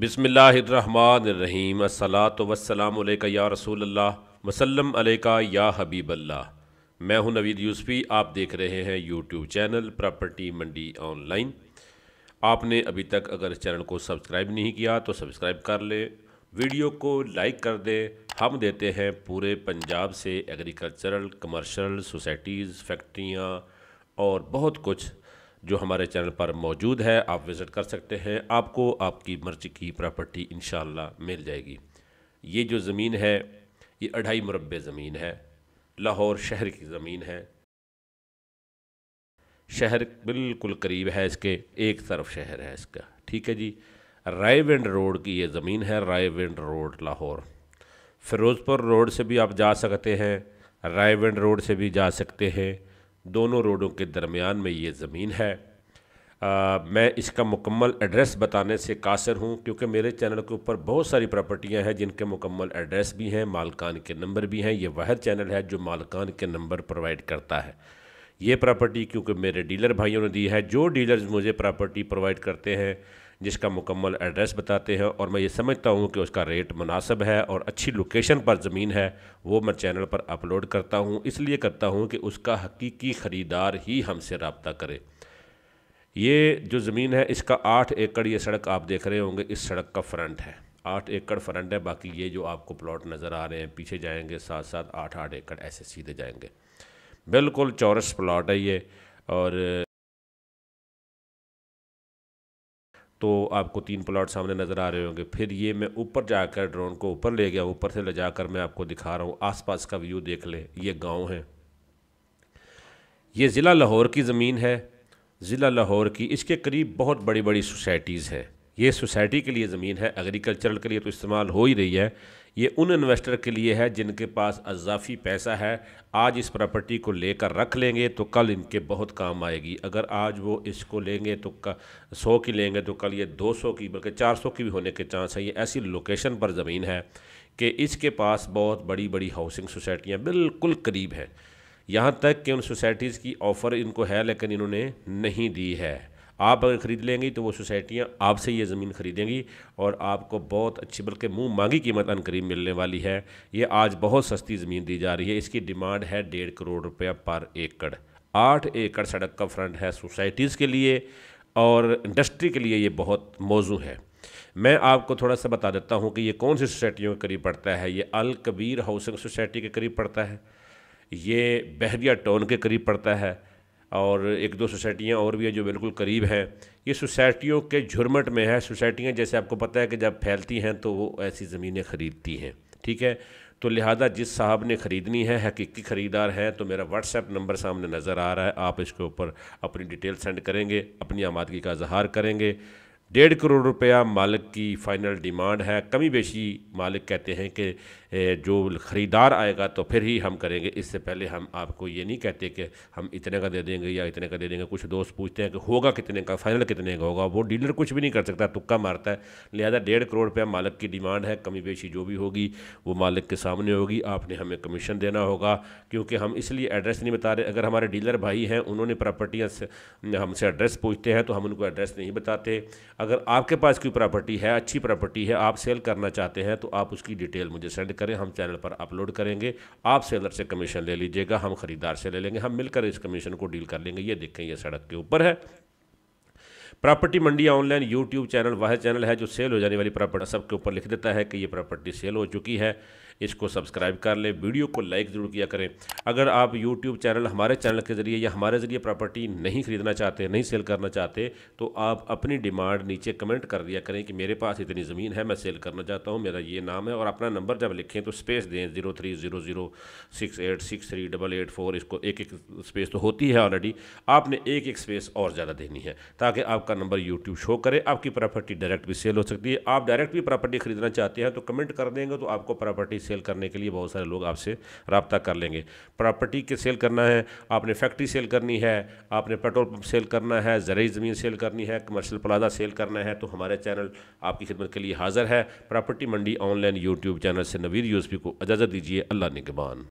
बिसमीम असलात वसलाम या रसूल अल्लाह वसलम अलैका या हबीब अल्लाह मैं हूं नवीद यूसफ़ी आप देख रहे हैं YouTube channel property Mandi online आपने अभी तक अगर इस चैनल को सब्सक्राइब नहीं किया तो सब्सक्राइब कर लें वीडियो को लाइक कर दें हम देते हैं पूरे पंजाब से एग्रीकल्चरल कमर्शल सोसाइटीज़ फैक्ट्रियाँ और बहुत कुछ जो हमारे चैनल पर मौजूद है आप विज़िट कर सकते हैं आपको आपकी मर्ज़ी की प्रॉपर्टी इन मिल जाएगी ये जो ज़मीन है ये अढ़ाई मुरबे ज़मीन है लाहौर शहर की ज़मीन है शहर बिल्कुल करीब है इसके एक तरफ शहर है इसका ठीक है जी रायविंड रोड की ये ज़मीन है रायविंड रोड लाहौर फ़िरोज़पुर रोड से भी आप जा सकते हैं रायविंड रोड से भी जा सकते हैं दोनों रोडों के दरमियान में ये ज़मीन है आ, मैं इसका मुकम्मल एड्रेस बताने से कासर हूँ क्योंकि मेरे चैनल के ऊपर बहुत सारी प्रॉपर्टियाँ हैं जिनके मुकम्मल एड्रेस भी हैं मालकान के नंबर भी हैं ये वह चैनल है जो मालकान के नंबर प्रोवाइड करता है ये प्रॉपर्टी क्योंकि मेरे डीलर भाइयों ने दी है जो डीलर्स मुझे प्रॉपर्टी प्रोवाइड करते हैं जिसका मुकम्मल एड्रेस बताते हैं और मैं ये समझता हूँ कि उसका रेट मुनासब है और अच्छी लोकेशन पर ज़मीन है वो मैं चैनल पर अपलोड करता हूँ इसलिए करता हूँ कि उसका हकीकी ख़रीदार ही हमसे रबता करे ये जो ज़मीन है इसका आठ एकड़ ये सड़क आप देख रहे होंगे इस सड़क का फ्रंट है आठ एकड़ फ्रंट है बाकी ये जो आपको प्लॉट नज़र आ रहे हैं पीछे जाएंगे साथ साथ आठ आठ एकड़ ऐसे सीधे जाएंगे बिल्कुल चौरस प्लाट है ये और तो आपको तीन प्लॉट सामने नज़र आ रहे होंगे फिर ये मैं ऊपर जाकर ड्रोन को ऊपर ले गया ऊपर से ले जाकर मैं आपको दिखा रहा हूँ आसपास का व्यू देख लें ये गांव है ये ज़िला लाहौर की ज़मीन है ज़िला लाहौर की इसके करीब बहुत बड़ी बड़ी सोसाइटीज़ हैं ये सोसाइटी के लिए ज़मीन है एग्रीकल्चरल के लिए तो इस्तेमाल हो ही रही है ये उन इन्वेस्टर के लिए है जिनके पास अजाफी पैसा है आज इस प्रॉपर्टी को लेकर रख लेंगे तो कल इनके बहुत काम आएगी अगर आज वो इसको लेंगे तो सौ की लेंगे तो कल ये दो सौ की बल्कि चार सौ की भी होने के चांस है ये ऐसी लोकेशन पर ज़मीन है कि इसके पास बहुत बड़ी बड़ी हाउसिंग सोसाइटियाँ बिल्कुल करीब हैं यहाँ तक कि उन सोसाइटीज़ की ऑफ़र इनको है लेकिन इन्होंने नहीं दी है आप अगर ख़रीद लेंगी तो वो सोसाइटियाँ आपसे ये ज़मीन ख़रीदेंगी और आपको बहुत अच्छी बल्कि मुँह मांगी कीमत अनकरीब मिलने वाली है ये आज बहुत सस्ती ज़मीन दी जा रही है इसकी डिमांड है डेढ़ करोड़ रुपया पर एकड़ आठ एकड़ सड़क का फ्रंट है सोसाइटीज़ के लिए और इंडस्ट्री के लिए ये बहुत मौजू है मैं आपको थोड़ा सा बता देता हूँ कि ये कौन सी सोसाइटियों के करीब पड़ता है ये अल कबीर हाउसिंग सोसाइटी के करीब पड़ता है ये बहरिया टाउन के करीब पड़ता है और एक दो सोसाइटियाँ और भी हैं जो बिल्कुल करीब हैं ये सोसाइटियों के झुरमट में है सोसाइटियाँ जैसे आपको पता है कि जब फैलती हैं तो वो ऐसी ज़मीनें ख़रीदती हैं ठीक है तो लिहाजा जिस साहब ने ख़रीदनी है हकीकी ख़रीदार हैं तो मेरा व्हाट्सएप नंबर सामने नज़र आ रहा है आप इसके ऊपर अपनी डिटेल सेंड करेंगे अपनी आमादगी का इजहार करेंगे डेढ़ करोड़ रुपया मालिक की फ़ाइनल डिमांड है कमी बेशी मालिक कहते हैं कि जो ख़रीदार आएगा तो फिर ही हम करेंगे इससे पहले हम आपको ये नहीं कहते कि हम इतने का दे देंगे या इतने का दे देंगे कुछ दोस्त पूछते हैं कि होगा कितने का फाइनल कितने का होगा वो डीलर कुछ भी नहीं कर सकता तुक्का मारता है लिहाजा डेढ़ करोड़ रुपया मालिक की डिमांड है कमी पेशी जो भी होगी वो मालिक के सामने होगी आपने हमें कमीशन देना होगा क्योंकि हम इसलिए एड्रेस नहीं बता रहे अगर हमारे डीलर भाई हैं उन्होंने प्रॉपर्टियाँ हमसे एड्रेस पूछते हैं तो हम उनको एड्रेस नहीं बताते अगर आपके पास कोई प्रॉपर्टी है अच्छी प्रॉपर्टी है आप सेल करना चाहते हैं तो आप उसकी डिटेल मुझे सेंड करें हम चैनल पर अपलोड करेंगे आप सेलर से कमीशन ले लीजिएगा हम ख़रीदार से ले लेंगे हम मिलकर इस कमीशन को डील कर लेंगे ये देखें ये सड़क के ऊपर है property Mandi online YouTube channel वह चैनल है जो सेल हो जाने वाली प्रॉपर्टी सबके ऊपर लिख देता है कि ये प्रॉपर्टी सेल हो चुकी है इसको सब्सक्राइब कर लें वीडियो को लाइक ज़रूर किया करें अगर आप यूट्यूब चैनल हमारे चैनल के ज़रिए या हमारे ज़रिए प्रॉपर्टी नहीं ख़रीदना चाहते नहीं सेल करना चाहते तो आप अपनी डिमांड नीचे कमेंट कर दिया करें कि मेरे पास इतनी ज़मीन है मैं सेल करना चाहता हूँ मेरा ये नाम है और अपना नंबर जब लिखें तो स्पेस दें zero three zero zero six eight six three double eight four इसको एक एक स्पेस तो होती है ऑलरेडी आपने एक एक स्पेस और ज़्यादा देनी है ताकि आपका नंबर यूट्यूब शो करे आपकी प्रॉपर्टी डायरेक्ट भी सेल हो सकती है आप डायरेक्ट भी प्रॉपर्टी खरीदना चाहते हैं तो कमेंट कर देंगे तो आपको प्रॉपर्टी सेल करने के लिए बहुत सारे लोग आपसे रबता कर लेंगे प्रॉपर्टी के सेल करना है आपने फैक्ट्री सेल करनी है आपने पेट्रोल पम्प सेल करना है ज़रूरी ज़मीन सेल करनी है कमर्शल प्लाजा सेल करना है तो हमारे चैनल आपकी खिदमत के लिए हाज़िर है property Mandi online YouTube channel से नवीर यूसफी को इजाज़त दीजिए अल्लाह निगबान